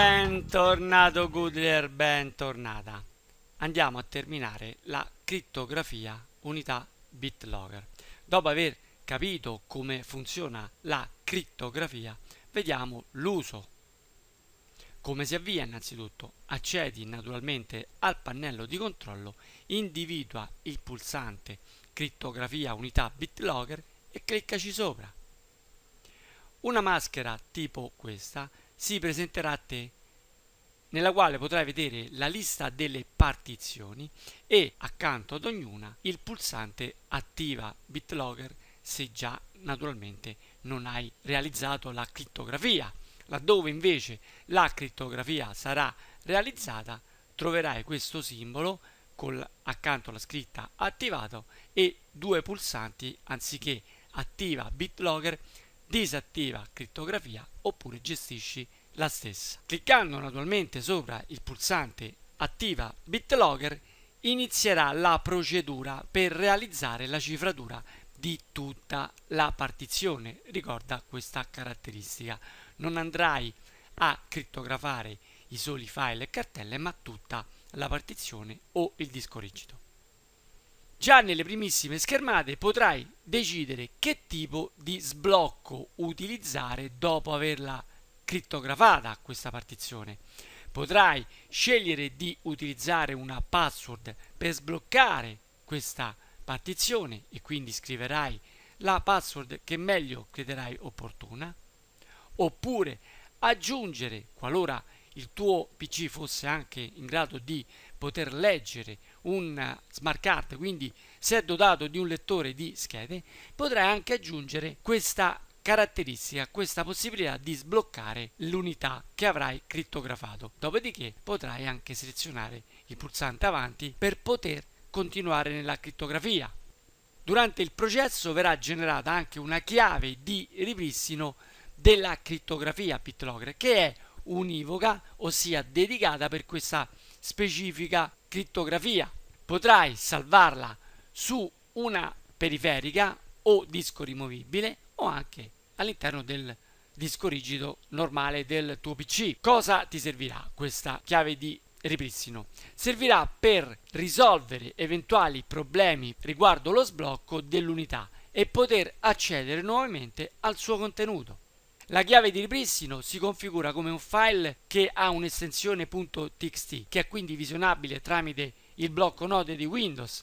Bentornato Goodler, bentornata. Andiamo a terminare la crittografia unità BitLocker. Dopo aver capito come funziona la crittografia, vediamo l'uso. Come si avvia innanzitutto? Accedi naturalmente al pannello di controllo, individua il pulsante crittografia unità BitLocker e cliccaci sopra. Una maschera tipo questa si presenterà a te nella quale potrai vedere la lista delle partizioni e accanto ad ognuna il pulsante attiva BitLogger se già naturalmente non hai realizzato la crittografia. Laddove invece la crittografia sarà realizzata troverai questo simbolo con accanto alla scritta attivato e due pulsanti anziché attiva BitLogger disattiva crittografia oppure gestisci la stessa. Cliccando naturalmente sopra il pulsante attiva BitLogger inizierà la procedura per realizzare la cifratura di tutta la partizione. Ricorda questa caratteristica. Non andrai a crittografare i soli file e cartelle ma tutta la partizione o il disco rigido. Già nelle primissime schermate potrai decidere che tipo di sblocco utilizzare dopo averla crittografata questa partizione. Potrai scegliere di utilizzare una password per sbloccare questa partizione e quindi scriverai la password che meglio crederai opportuna, oppure aggiungere, qualora il tuo PC fosse anche in grado di poter leggere un eh, smart card, quindi se è dotato di un lettore di schede, potrai anche aggiungere questa caratteristica, questa possibilità di sbloccare l'unità che avrai crittografato. Dopodiché potrai anche selezionare il pulsante avanti per poter continuare nella crittografia. Durante il processo verrà generata anche una chiave di ripristino della crittografia BitLocker che è univoca, ossia dedicata per questa specifica crittografia. Potrai salvarla su una periferica o disco rimovibile o anche all'interno del disco rigido normale del tuo PC. Cosa ti servirà questa chiave di ripristino? Servirà per risolvere eventuali problemi riguardo lo sblocco dell'unità e poter accedere nuovamente al suo contenuto. La chiave di ripristino si configura come un file che ha un'estensione .txt che è quindi visionabile tramite il blocco note di Windows.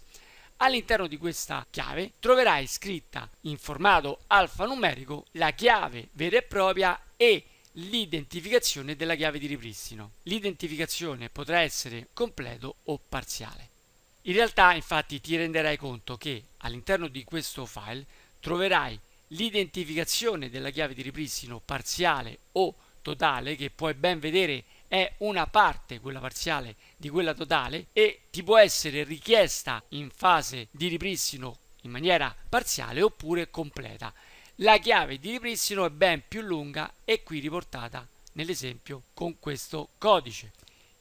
All'interno di questa chiave troverai scritta in formato alfanumerico la chiave vera e propria e l'identificazione della chiave di ripristino. L'identificazione potrà essere completo o parziale. In realtà infatti ti renderai conto che all'interno di questo file troverai l'identificazione della chiave di ripristino parziale o totale che puoi ben vedere è una parte, quella parziale, di quella totale e ti può essere richiesta in fase di ripristino in maniera parziale oppure completa. La chiave di ripristino è ben più lunga e qui riportata nell'esempio con questo codice.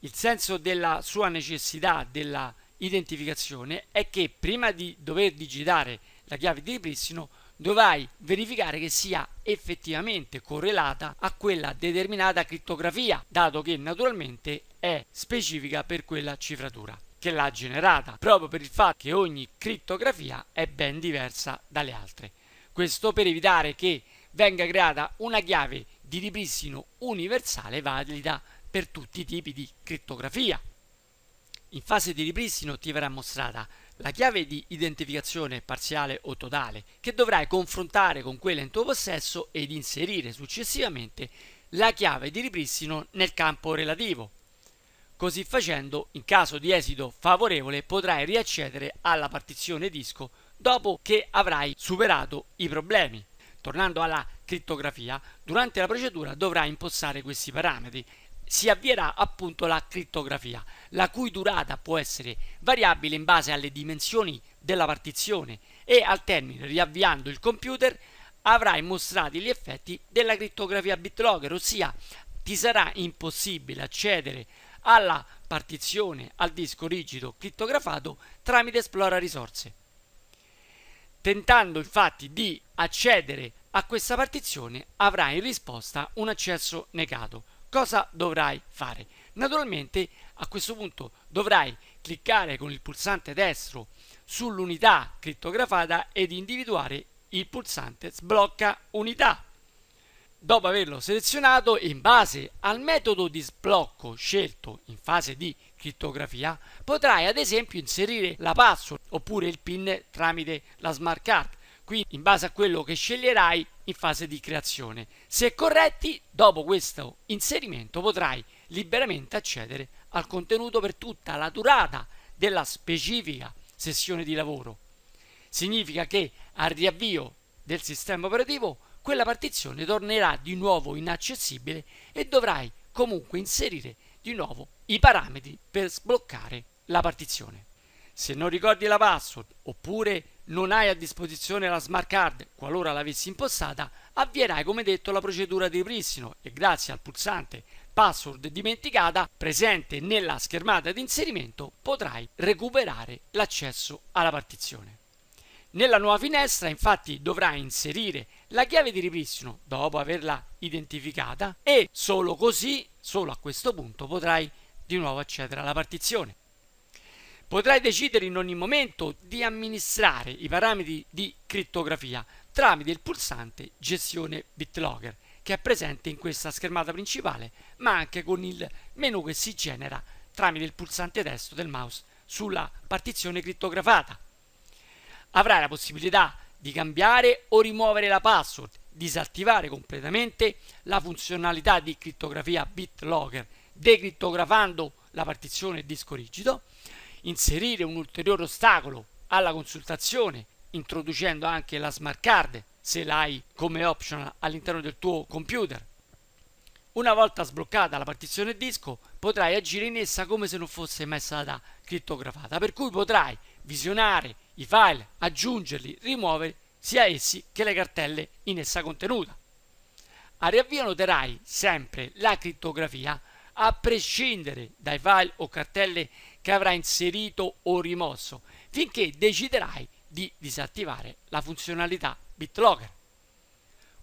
Il senso della sua necessità della identificazione è che prima di dover digitare la chiave di ripristino dovrai verificare che sia effettivamente correlata a quella determinata crittografia, dato che naturalmente è specifica per quella cifratura che l'ha generata, proprio per il fatto che ogni crittografia è ben diversa dalle altre. Questo per evitare che venga creata una chiave di ripristino universale valida per tutti i tipi di crittografia. In fase di ripristino ti verrà mostrata la chiave di identificazione parziale o totale che dovrai confrontare con quella in tuo possesso ed inserire successivamente la chiave di ripristino nel campo relativo. Così facendo, in caso di esito favorevole, potrai riaccedere alla partizione disco dopo che avrai superato i problemi. Tornando alla crittografia, durante la procedura dovrai impostare questi parametri si avvierà appunto la crittografia, la cui durata può essere variabile in base alle dimensioni della partizione e al termine riavviando il computer avrai mostrati gli effetti della crittografia BitLogger, ossia ti sarà impossibile accedere alla partizione al disco rigido crittografato tramite Esplora risorse. Tentando infatti di accedere a questa partizione avrai in risposta un accesso negato, cosa dovrai fare? Naturalmente a questo punto dovrai cliccare con il pulsante destro sull'unità crittografata ed individuare il pulsante sblocca unità. Dopo averlo selezionato, in base al metodo di sblocco scelto in fase di crittografia, potrai ad esempio inserire la password oppure il PIN tramite la smart card Qui in base a quello che sceglierai in fase di creazione. Se corretti, dopo questo inserimento potrai liberamente accedere al contenuto per tutta la durata della specifica sessione di lavoro. Significa che al riavvio del sistema operativo quella partizione tornerà di nuovo inaccessibile e dovrai comunque inserire di nuovo i parametri per sbloccare la partizione. Se non ricordi la password oppure non hai a disposizione la smart card qualora l'avessi impostata, avvierai come detto la procedura di ripristino e grazie al pulsante password dimenticata presente nella schermata di inserimento potrai recuperare l'accesso alla partizione. Nella nuova finestra infatti dovrai inserire la chiave di ripristino dopo averla identificata e solo così, solo a questo punto potrai di nuovo accedere alla partizione. Potrai decidere in ogni momento di amministrare i parametri di crittografia tramite il pulsante Gestione BitLocker che è presente in questa schermata principale, ma anche con il menu che si genera tramite il pulsante destro del mouse sulla partizione crittografata. Avrai la possibilità di cambiare o rimuovere la password, disattivare completamente la funzionalità di crittografia BitLocker decrittografando la partizione disco rigido inserire un ulteriore ostacolo alla consultazione, introducendo anche la smart card se l'hai come option all'interno del tuo computer. Una volta sbloccata la partizione disco potrai agire in essa come se non fosse mai stata crittografata, per cui potrai visionare i file, aggiungerli, rimuovere sia essi che le cartelle in essa contenute. A riavvio noterai sempre la crittografia a prescindere dai file o cartelle che avrà inserito o rimosso, finché deciderai di disattivare la funzionalità BitLocker.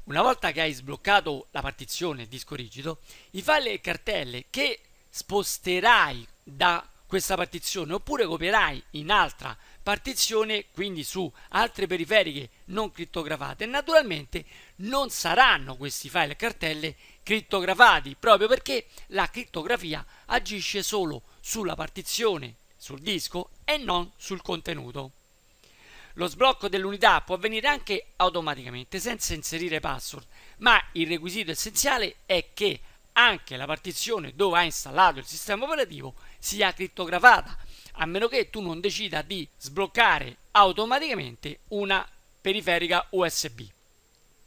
Una volta che hai sbloccato la partizione disco rigido, i file e cartelle che sposterai da questa partizione oppure copierai in altra partizione quindi su altre periferiche non crittografate. Naturalmente non saranno questi file e cartelle crittografati proprio perché la crittografia agisce solo sulla partizione sul disco e non sul contenuto. Lo sblocco dell'unità può avvenire anche automaticamente senza inserire password, ma il requisito essenziale è che anche la partizione dove ha installato il sistema operativo sia crittografata a meno che tu non decida di sbloccare automaticamente una periferica USB.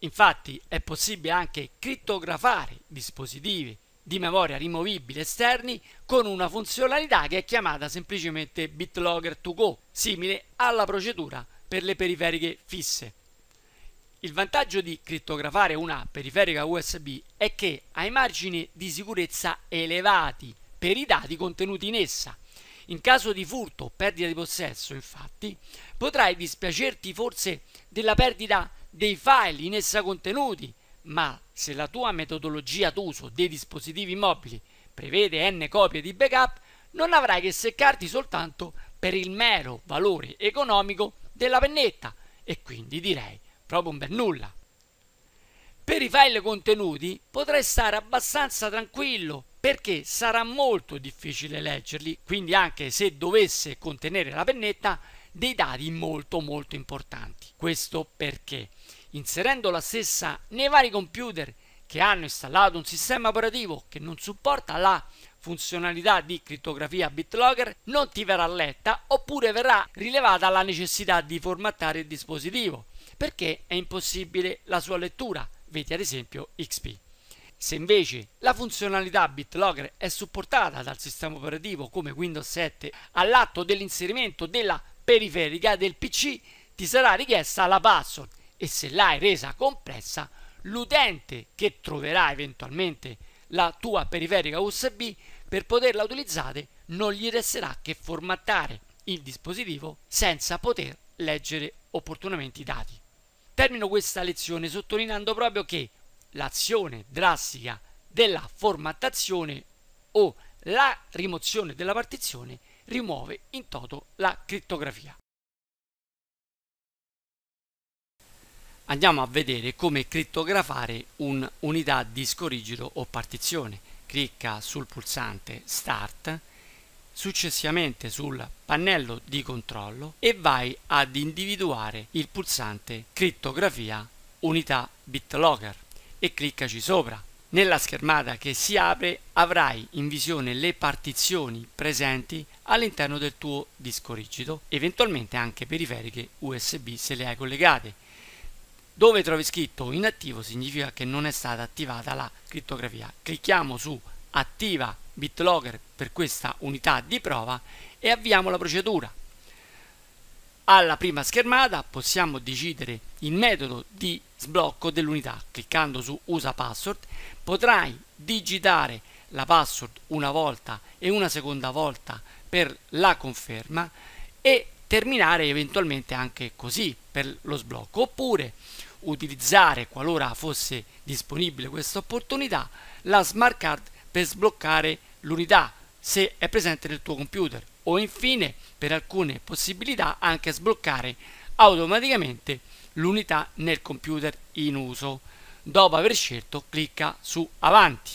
Infatti è possibile anche crittografare dispositivi di memoria rimovibile esterni con una funzionalità che è chiamata semplicemente BitLogger to go, simile alla procedura per le periferiche fisse. Il vantaggio di crittografare una periferica USB è che ha i margini di sicurezza elevati per i dati contenuti in essa in caso di furto o perdita di possesso, infatti, potrai dispiacerti forse della perdita dei file in essa contenuti, ma se la tua metodologia d'uso dei dispositivi mobili prevede n copie di backup, non avrai che seccarti soltanto per il mero valore economico della pennetta e quindi direi proprio un bel nulla. Per i file contenuti potrai stare abbastanza tranquillo perché sarà molto difficile leggerli, quindi anche se dovesse contenere la pennetta, dei dati molto molto importanti. Questo perché inserendo la stessa nei vari computer che hanno installato un sistema operativo che non supporta la funzionalità di crittografia BitLocker non ti verrà letta oppure verrà rilevata la necessità di formattare il dispositivo perché è impossibile la sua lettura, vedi ad esempio XP. Se invece la funzionalità BitLocker è supportata dal sistema operativo come Windows 7 all'atto dell'inserimento della periferica del PC ti sarà richiesta la password e se l'hai resa complessa l'utente che troverà eventualmente la tua periferica USB per poterla utilizzare non gli resterà che formattare il dispositivo senza poter leggere opportunamente i dati. Termino questa lezione sottolineando proprio che l'azione drastica della formattazione o la rimozione della partizione rimuove in toto la crittografia. Andiamo a vedere come crittografare un'unità disco rigido o partizione. Clicca sul pulsante Start, successivamente sul pannello di controllo e vai ad individuare il pulsante Crittografia Unità BitLocker e cliccaci sopra. Nella schermata che si apre avrai in visione le partizioni presenti all'interno del tuo disco rigido, eventualmente anche periferiche USB se le hai collegate. Dove trovi scritto inattivo significa che non è stata attivata la crittografia. Clicchiamo su attiva BitLocker per questa unità di prova e avviamo la procedura. Alla prima schermata possiamo decidere il metodo di sblocco dell'unità. Cliccando su Usa password potrai digitare la password una volta e una seconda volta per la conferma e terminare eventualmente anche così per lo sblocco oppure utilizzare qualora fosse disponibile questa opportunità la smart card per sbloccare l'unità se è presente nel tuo computer o infine per alcune possibilità anche sbloccare automaticamente l'unità nel computer in uso. Dopo aver scelto clicca su avanti.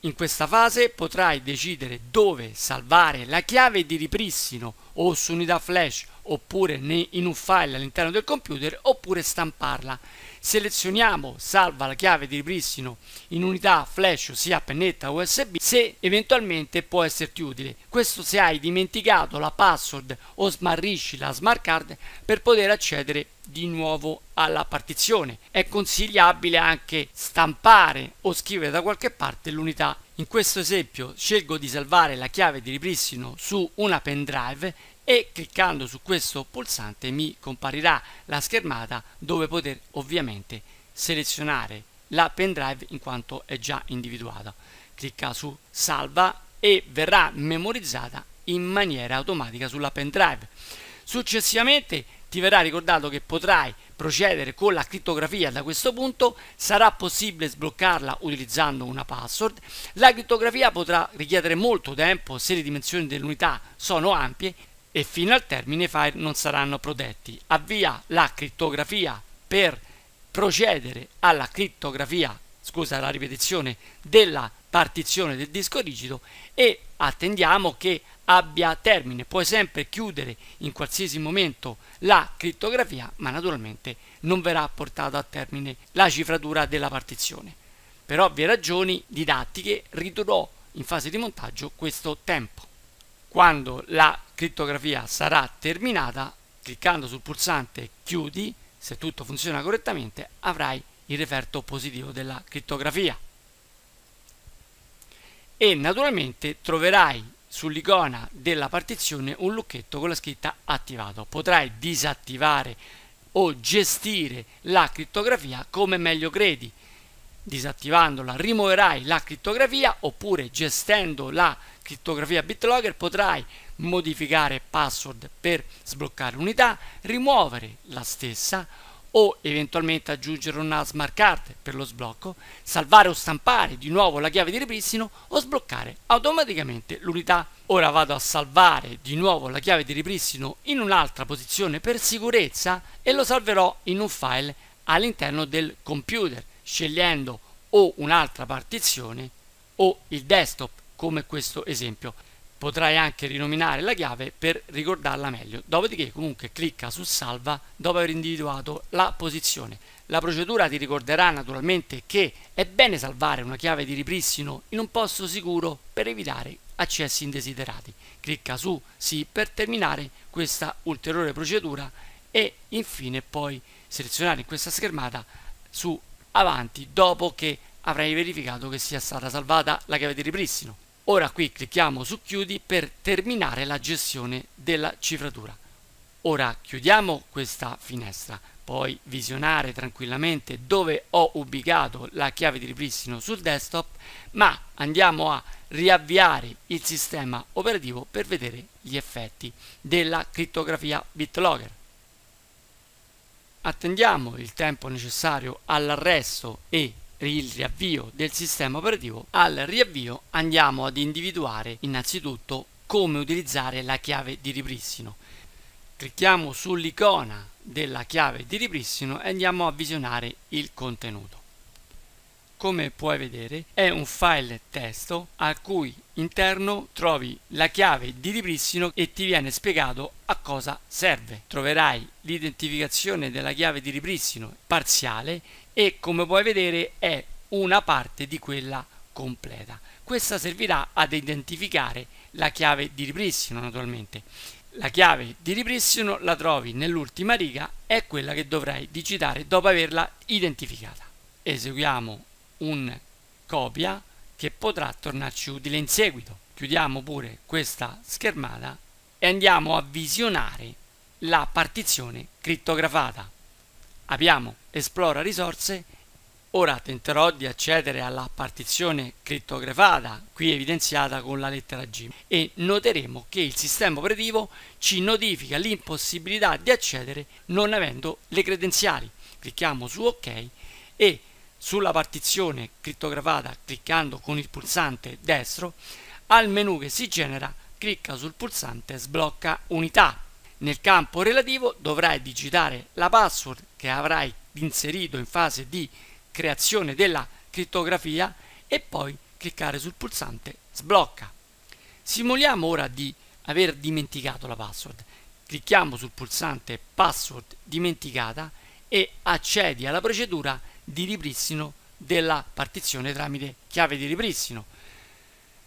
In questa fase potrai decidere dove salvare la chiave di ripristino o su unità flash oppure in un file all'interno del computer oppure stamparla selezioniamo salva la chiave di ripristino in unità flash sia pennetta usb se eventualmente può esserti utile questo se hai dimenticato la password o smarrisci la smart card per poter accedere di nuovo alla partizione è consigliabile anche stampare o scrivere da qualche parte l'unità in questo esempio scelgo di salvare la chiave di ripristino su una pendrive e cliccando su questo pulsante mi comparirà la schermata dove poter ovviamente selezionare la pendrive in quanto è già individuata. Clicca su salva e verrà memorizzata in maniera automatica sulla pendrive. Successivamente ti verrà ricordato che potrai procedere con la crittografia da questo punto, sarà possibile sbloccarla utilizzando una password. La crittografia potrà richiedere molto tempo se le dimensioni dell'unità sono ampie e fino al termine i file non saranno protetti. Avvia la crittografia per procedere alla criptografia, scusa la ripetizione, della partizione del disco rigido e attendiamo che abbia termine. Puoi sempre chiudere in qualsiasi momento la crittografia, ma naturalmente non verrà portata a termine la cifratura della partizione. Per ovvie ragioni didattiche ridurrò in fase di montaggio questo tempo. Quando la crittografia sarà terminata, cliccando sul pulsante chiudi, se tutto funziona correttamente, avrai il referto positivo della crittografia. E naturalmente troverai sull'icona della partizione un lucchetto con la scritta attivato. Potrai disattivare o gestire la crittografia come meglio credi disattivandola rimuoverai la crittografia oppure gestendo la crittografia BitLocker potrai modificare password per sbloccare l'unità, rimuovere la stessa o eventualmente aggiungere una smart card per lo sblocco, salvare o stampare di nuovo la chiave di ripristino o sbloccare automaticamente l'unità. Ora vado a salvare di nuovo la chiave di ripristino in un'altra posizione per sicurezza e lo salverò in un file all'interno del computer scegliendo o un'altra partizione o il desktop come questo esempio potrai anche rinominare la chiave per ricordarla meglio dopodiché comunque clicca su salva dopo aver individuato la posizione la procedura ti ricorderà naturalmente che è bene salvare una chiave di ripristino in un posto sicuro per evitare accessi indesiderati clicca su sì per terminare questa ulteriore procedura e infine poi selezionare in questa schermata su avanti dopo che avrai verificato che sia stata salvata la chiave di ripristino. Ora qui clicchiamo su chiudi per terminare la gestione della cifratura. Ora chiudiamo questa finestra, puoi visionare tranquillamente dove ho ubicato la chiave di ripristino sul desktop, ma andiamo a riavviare il sistema operativo per vedere gli effetti della crittografia BitLocker. Attendiamo il tempo necessario all'arresto e il riavvio del sistema operativo. Al riavvio andiamo ad individuare innanzitutto come utilizzare la chiave di ripristino. Clicchiamo sull'icona della chiave di ripristino e andiamo a visionare il contenuto come puoi vedere è un file testo al cui interno trovi la chiave di ripristino e ti viene spiegato a cosa serve. Troverai l'identificazione della chiave di ripristino parziale e come puoi vedere è una parte di quella completa. Questa servirà ad identificare la chiave di ripristino naturalmente. La chiave di ripristino la trovi nell'ultima riga, è quella che dovrai digitare dopo averla identificata. Eseguiamo un copia che potrà tornarci utile in seguito. Chiudiamo pure questa schermata e andiamo a visionare la partizione crittografata. Apriamo Esplora risorse. Ora tenterò di accedere alla partizione crittografata, qui evidenziata con la lettera G, e noteremo che il sistema operativo ci notifica l'impossibilità di accedere non avendo le credenziali. Clicchiamo su OK e sulla partizione crittografata cliccando con il pulsante destro, al menu che si genera clicca sul pulsante sblocca unità. Nel campo relativo dovrai digitare la password che avrai inserito in fase di creazione della crittografia e poi cliccare sul pulsante sblocca. Simuliamo ora di aver dimenticato la password. Clicchiamo sul pulsante password dimenticata e accedi alla procedura di ripristino della partizione tramite chiave di ripristino.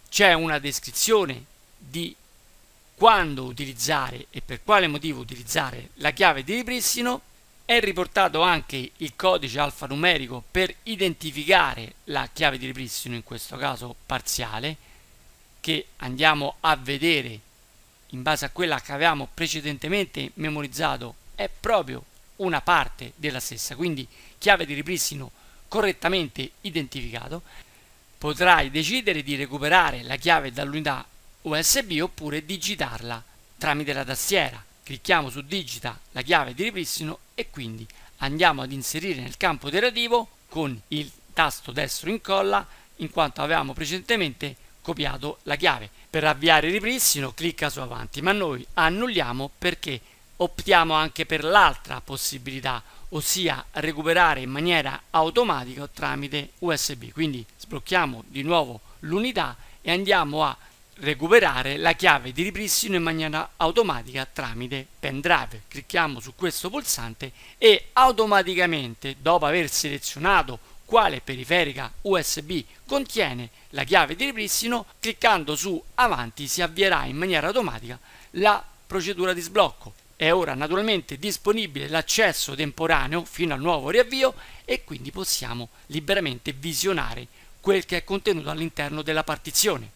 C'è una descrizione di quando utilizzare e per quale motivo utilizzare la chiave di ripristino, è riportato anche il codice alfanumerico per identificare la chiave di ripristino, in questo caso parziale, che andiamo a vedere in base a quella che avevamo precedentemente memorizzato, è proprio una parte della stessa, quindi chiave di ripristino correttamente identificato, potrai decidere di recuperare la chiave dall'unità USB oppure digitarla tramite la tastiera. Clicchiamo su digita la chiave di ripristino e quindi andiamo ad inserire nel campo operativo con il tasto destro incolla in quanto avevamo precedentemente copiato la chiave. Per avviare il ripristino clicca su avanti, ma noi annulliamo perché optiamo anche per l'altra possibilità, ossia recuperare in maniera automatica tramite USB. Quindi sblocchiamo di nuovo l'unità e andiamo a recuperare la chiave di ripristino in maniera automatica tramite pendrive. Clicchiamo su questo pulsante e automaticamente dopo aver selezionato quale periferica USB contiene la chiave di ripristino, cliccando su avanti si avvierà in maniera automatica la procedura di sblocco. È ora naturalmente disponibile l'accesso temporaneo fino al nuovo riavvio e quindi possiamo liberamente visionare quel che è contenuto all'interno della partizione.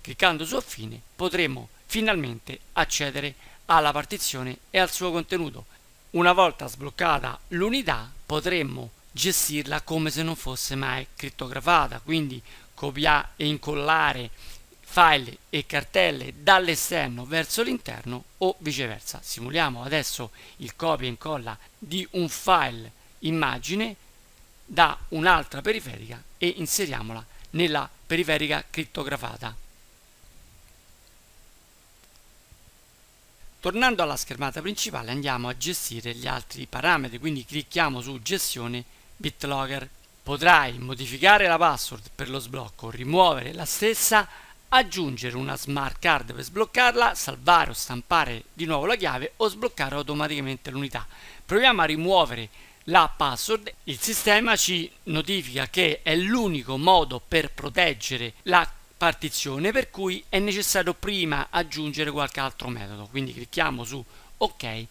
Cliccando su Affine potremo finalmente accedere alla partizione e al suo contenuto. Una volta sbloccata l'unità potremmo gestirla come se non fosse mai crittografata, quindi copiare e incollare file e cartelle dall'esterno verso l'interno o viceversa. Simuliamo adesso il copia e incolla di un file immagine da un'altra periferica e inseriamola nella periferica crittografata. Tornando alla schermata principale andiamo a gestire gli altri parametri, quindi clicchiamo su gestione BitLocker. Potrai modificare la password per lo sblocco, rimuovere la stessa aggiungere una smart card per sbloccarla, salvare o stampare di nuovo la chiave o sbloccare automaticamente l'unità. Proviamo a rimuovere la password, il sistema ci notifica che è l'unico modo per proteggere la partizione per cui è necessario prima aggiungere qualche altro metodo. Quindi clicchiamo su ok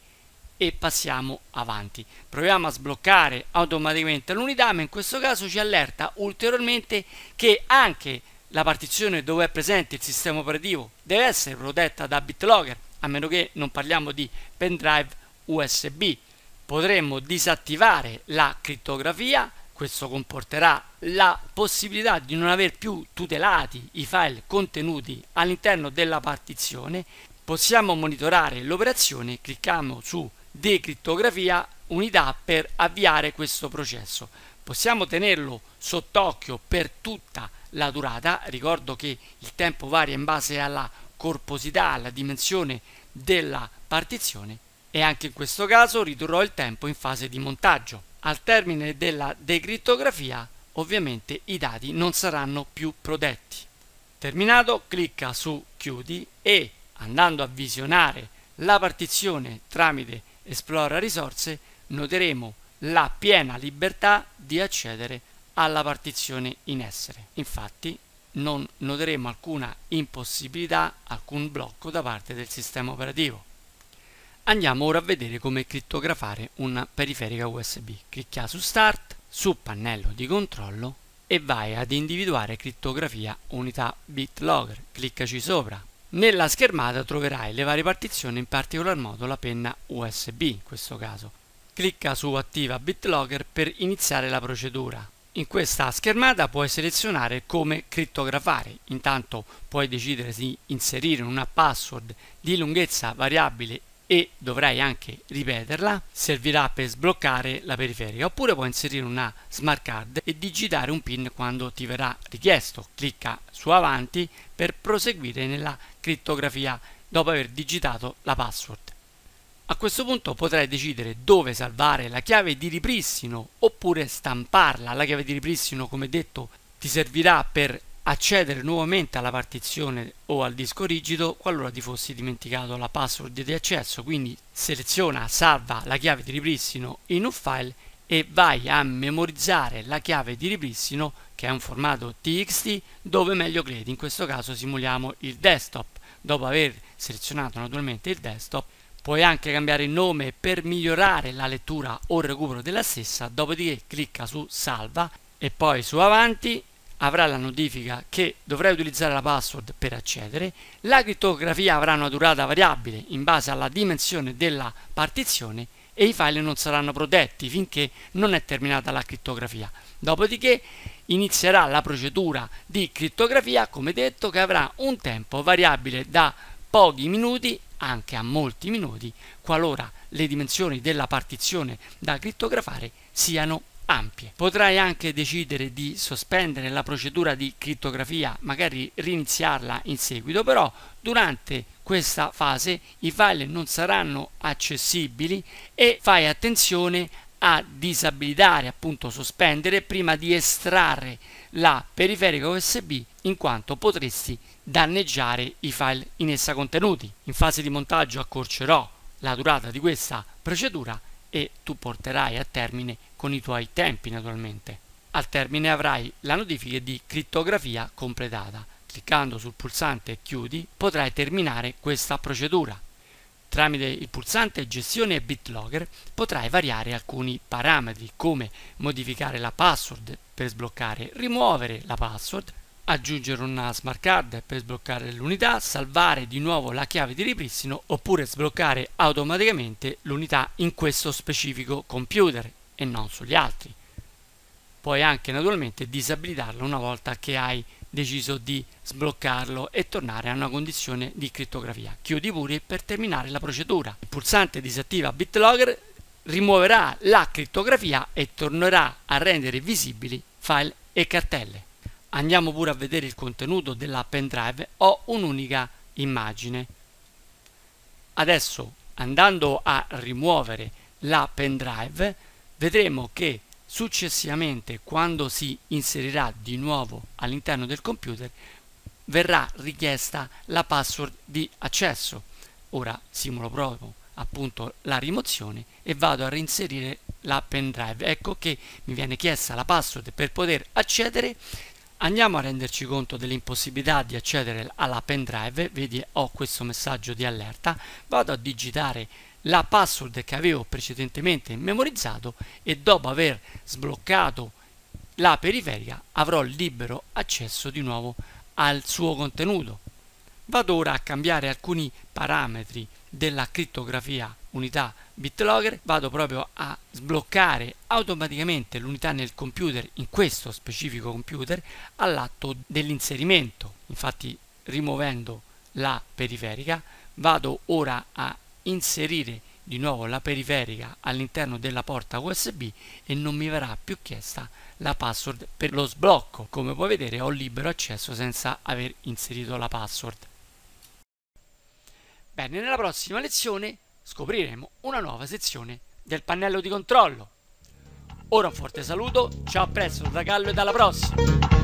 e passiamo avanti. Proviamo a sbloccare automaticamente l'unità, ma in questo caso ci allerta ulteriormente che anche la partizione dove è presente il sistema operativo deve essere protetta da BitLocker, a meno che non parliamo di pendrive USB. Potremmo disattivare la crittografia, questo comporterà la possibilità di non aver più tutelati i file contenuti all'interno della partizione. Possiamo monitorare l'operazione, clicchiamo su decrittografia, unità per avviare questo processo possiamo tenerlo sott'occhio per tutta la durata, ricordo che il tempo varia in base alla corposità, alla dimensione della partizione e anche in questo caso ridurrò il tempo in fase di montaggio. Al termine della decrittografia ovviamente i dati non saranno più protetti. Terminato clicca su chiudi e andando a visionare la partizione tramite Esplora risorse noteremo la piena libertà di accedere alla partizione in essere. Infatti non noteremo alcuna impossibilità, alcun blocco da parte del sistema operativo. Andiamo ora a vedere come crittografare una periferica USB. Clicca su Start, su pannello di controllo e vai ad individuare crittografia unità BitLogger. Cliccaci sopra. Nella schermata troverai le varie partizioni, in particolar modo la penna USB in questo caso. Clicca su Attiva BitLocker per iniziare la procedura. In questa schermata puoi selezionare come crittografare. Intanto puoi decidere di inserire una password di lunghezza variabile e dovrai anche ripeterla, servirà per sbloccare la periferica, oppure puoi inserire una smart card e digitare un PIN quando ti verrà richiesto. Clicca su avanti per proseguire nella crittografia dopo aver digitato la password. A questo punto potrai decidere dove salvare la chiave di ripristino oppure stamparla. La chiave di ripristino, come detto, ti servirà per accedere nuovamente alla partizione o al disco rigido qualora ti fossi dimenticato la password di accesso, quindi seleziona salva la chiave di ripristino in un file e vai a memorizzare la chiave di ripristino che è un formato txt dove meglio credi, in questo caso simuliamo il desktop. Dopo aver selezionato naturalmente il desktop Puoi anche cambiare il nome per migliorare la lettura o il recupero della stessa, dopodiché clicca su salva e poi su avanti avrà la notifica che dovrai utilizzare la password per accedere, la crittografia avrà una durata variabile in base alla dimensione della partizione e i file non saranno protetti finché non è terminata la crittografia. Dopodiché inizierà la procedura di crittografia, come detto, che avrà un tempo variabile da pochi minuti anche a molti minuti qualora le dimensioni della partizione da crittografare siano ampie. Potrai anche decidere di sospendere la procedura di crittografia, magari riniziarla in seguito, però durante questa fase i file non saranno accessibili e fai attenzione a disabilitare, appunto sospendere, prima di estrarre la periferica USB in quanto potresti danneggiare i file in essa contenuti. In fase di montaggio accorcerò la durata di questa procedura e tu porterai a termine con i tuoi tempi naturalmente. Al termine avrai la notifica di crittografia completata. Cliccando sul pulsante chiudi potrai terminare questa procedura. Tramite il pulsante Gestione e BitLogger potrai variare alcuni parametri come modificare la password per sbloccare, rimuovere la password, aggiungere una smart card per sbloccare l'unità, salvare di nuovo la chiave di ripristino oppure sbloccare automaticamente l'unità in questo specifico computer e non sugli altri. Puoi anche naturalmente disabilitarla una volta che hai deciso di sbloccarlo e tornare a una condizione di crittografia. Chiudi pure per terminare la procedura. Il pulsante disattiva BitLogger rimuoverà la crittografia e tornerà a rendere visibili file e cartelle. Andiamo pure a vedere il contenuto della pendrive ho un'unica immagine. Adesso andando a rimuovere la pendrive vedremo che Successivamente, quando si inserirà di nuovo all'interno del computer, verrà richiesta la password di accesso. Ora simulo proprio appunto la rimozione e vado a reinserire la pendrive. Ecco che mi viene chiesta la password per poter accedere. Andiamo a renderci conto dell'impossibilità di accedere alla pendrive, vedi ho questo messaggio di allerta, vado a digitare la password che avevo precedentemente memorizzato e dopo aver sbloccato la periferica avrò libero accesso di nuovo al suo contenuto. Vado ora a cambiare alcuni parametri della crittografia unità BitLocker, vado proprio a sbloccare automaticamente l'unità nel computer, in questo specifico computer, all'atto dell'inserimento. Infatti rimuovendo la periferica vado ora a inserire di nuovo la periferica all'interno della porta USB e non mi verrà più chiesta la password per lo sblocco. Come puoi vedere ho libero accesso senza aver inserito la password. Bene, nella prossima lezione scopriremo una nuova sezione del pannello di controllo. Ora un forte saluto, ciao a presto da Gallo e alla prossima!